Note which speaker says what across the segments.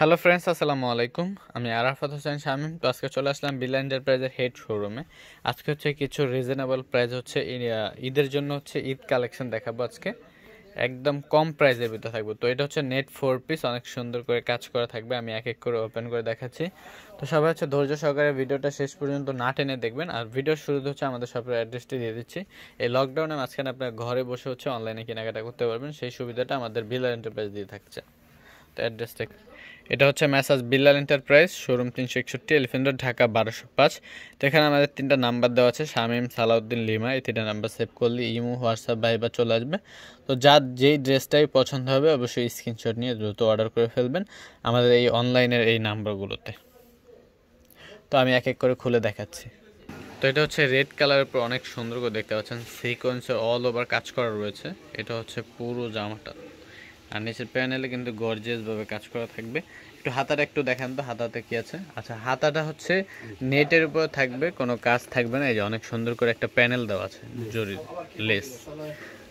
Speaker 1: Hello friends আসসালামু আলাইকুম আমি আরাফাত হোসেন শামিম তো আজকে চলে আসলাম বিল এন্টারপ্রাইজের হেড শোরুমে আজকে হচ্ছে কিছু রিজনেবল প্রাইস হচ্ছে ঈদের জন্য হচ্ছে ঈদ কালেকশন দেখাবো আজকে একদম কম প্রাইসের ভিতরে থাকবো তো এটা হচ্ছে নেট ফোর পিস অনেক সুন্দর করে কাজ করা থাকবে আমি এক এক করে ওপেন করে দেখাচ্ছি তো সবাই হচ্ছে ধৈর্য সহকারে ভিডিওটা শেষ পর্যন্ত না টেনে দেখবেন আর ভিডিওর শুরুতে হচ্ছে আমাদের সবার অ্যাড্রেসটি দিয়ে দিচ্ছি এই লকডাউনে মাঝখানে আপনার ঘরে বসে হচ্ছে অনলাইনে কেনাকাটা করতে পারবেন সেই সুবিধাটা আমাদের ভিলার এন্টারপ্রাইজ দিয়ে থাকছে তো অ্যাড্রেসটা এটা হচ্ছে ম্যাসাজ বিল্লাল এন্টারপ্রাইজ শোরুম তিনশো একষট্টি এলিফেন্ট ঢাকা বারোশো পাঁচ তো এখানে আমাদের তিনটা নাম্বার দেওয়া আছে শামিম সালাউদ্দিন লিমা এই তিনটা নাম্বার সেভ করলে ইমো হোয়াটসঅ্যাপ ভাইবা চলে আসবে তো যার যেই ড্রেসটাই পছন্দ হবে অবশ্যই স্ক্রিনশট নিয়ে দ্রুত অর্ডার করে ফেলবেন আমাদের এই অনলাইনের এই নাম্বারগুলোতে তো আমি এক এক করে খুলে দেখাচ্ছি তো এটা হচ্ছে রেড কালারের উপর অনেক সুন্দর করে দেখতে পাচ্ছেন সিকোয়েন্সে অল ওভার কাজ করা রয়েছে এটা হচ্ছে পুরো জামাটা আর নিচের প্যানেলে কিন্তু গর্জিয়াসভাবে কাজ করা থাকবে একটু হাতাটা একটু দেখেন তো হাতাতে কি আছে আচ্ছা হাতাটা হচ্ছে নেটের উপর থাকবে কোনো কাজ থাকবে না এই যে অনেক সুন্দর করে একটা প্যানেল দেওয়া আছে জরি লেস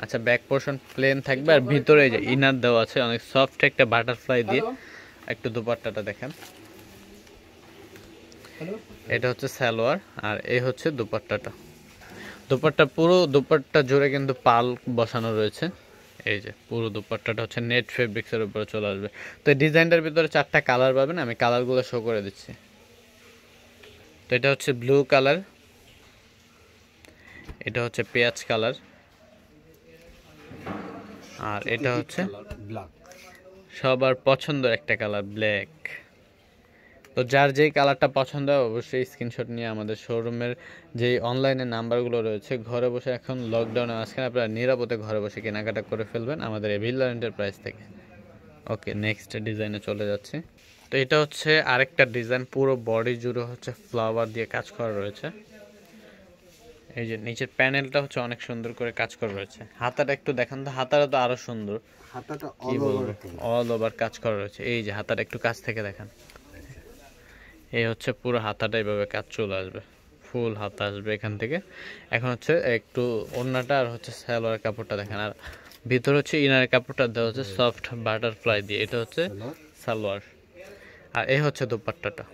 Speaker 1: আচ্ছা ব্যাক পোর্শন প্লেন থাকবে আর ভিতরে এই যে ইনার দেওয়া আছে অনেক সফট একটা বাটারফ্লাই দিয়ে একটু দুপাট্টাটা দেখেন এটা হচ্ছে সালোয়ার আর এই হচ্ছে দুপাট্টাটা দুপাট্টা পুরো দুপাট্টা জুড়ে কিন্তু পাল বসানো রয়েছে এই যে পুরো দুপাট্টাটা হচ্ছে নেট ফেব্রিক্সের উপরে চলে আসবে তো এই ডিজাইনটার ভিতরে চারটা কালার পাবেন আমি কালারগুলো শো করে দিচ্ছি তো এটা হচ্ছে ব্লু কালার এটা হচ্ছে পেঁয়াজ কালার আর আচ্ছা, এটা হচ্ছে ব্ল্যাক সবার পছন্দের একটা কালার ব্ল্যাক তো যার যেই কালারটা পছন্দ হয় অবশ্যই স্ক্রিনশট নিয়ে আমাদের শোরুমের যেই অনলাইনে নাম্বারগুলো রয়েছে ঘরে বসে এখন লকডাউনে মাঝখানে আপনারা নিরাপদে ঘরে বসে কেনাকাটা করে ফেলবেন আমাদের এভিল্লা এন্টারপ্রাইজ থেকে ওকে নেক্সট ডিজাইনে চলে যাচ্ছে তো এটা হচ্ছে আরেকটা ডিজাইন পুরো বডি জুড়ে হচ্ছে ফ্লাওয়ার দিয়ে কাজ করা রয়েছে এই যে নিচের প্যানেলটা হচ্ছে অনেক সুন্দর করে কাজ করা রয়েছে হাতাটা একটু দেখান তো হাতাটা তো আরো সুন্দর হাতাটা অল ওভার কাজ করা রয়েছে এই যে হাতাটা একটু কাছ থেকে দেখান এই হচ্ছে পুরো হাতাটা এইভাবে কাজ চলে আসবে ফুল হাতা আসবে এখান থেকে এখন হচ্ছে একটু ওড়নাটা আর হচ্ছে স্যালোয়ার কাপড়টা দেখেন আর ভিতরে হচ্ছে ইনার কাপড়টা দেওয়া হচ্ছে সফট বাটারফ্লাই দিয়ে এটা হচ্ছে সালোয়ার আর এই হচ্ছে দোপাট্টাটা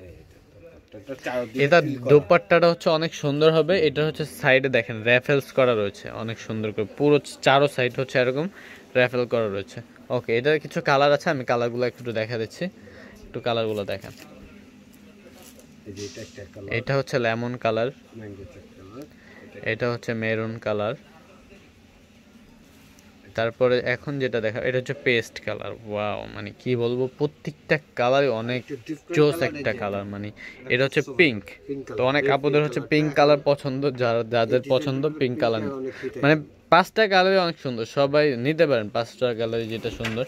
Speaker 1: এটা দোপাট্টাটা হচ্ছে অনেক সুন্দর হবে এটা হচ্ছে সাইডে দেখেন র্যাফেলস করা রয়েছে অনেক সুন্দর করে পুরো চারো সাইড হচ্ছে এরকম র্যাফেল করা রয়েছে ওকে এটার কিছু কালার আছে আমি কালারগুলো একটু দেখা দিচ্ছি একটু কালারগুলো দেখেন এটা হচ্ছে লেমন কালার এটা হচ্ছে মেরুন কালার তারপরে এখন যেটা দেখা এটা হচ্ছে পেস্ট কালার ওয়াও মানে কি বলবো প্রত্যেকটা কালারই অনেক জোস একটা কালার মানে এটা হচ্ছে পিঙ্ক তো অনেক কাপড়ের হচ্ছে পিঙ্ক হ্যাঁ। কালার পছন্দ যারা যাদের পছন্দ পিঙ্ক কালার মানে পাঁচটা কালারই অনেক সুন্দর সবাই নিতে পারেন পাঁচটা কালারই যেটা সুন্দর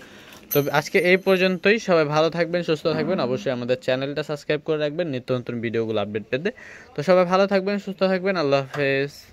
Speaker 1: তো আজকে এই পর্যন্তই সবাই ভালো থাকবেন সুস্থ থাকবেন অবশ্যই আমাদের চ্যানেলটা সাবস্ক্রাইব করে রাখবেন নিত্য নতুন ভিডিওগুলো আপডেট পেতে তো সবাই ভালো থাকবেন সুস্থ থাকবেন আল্লাহ হাফেজ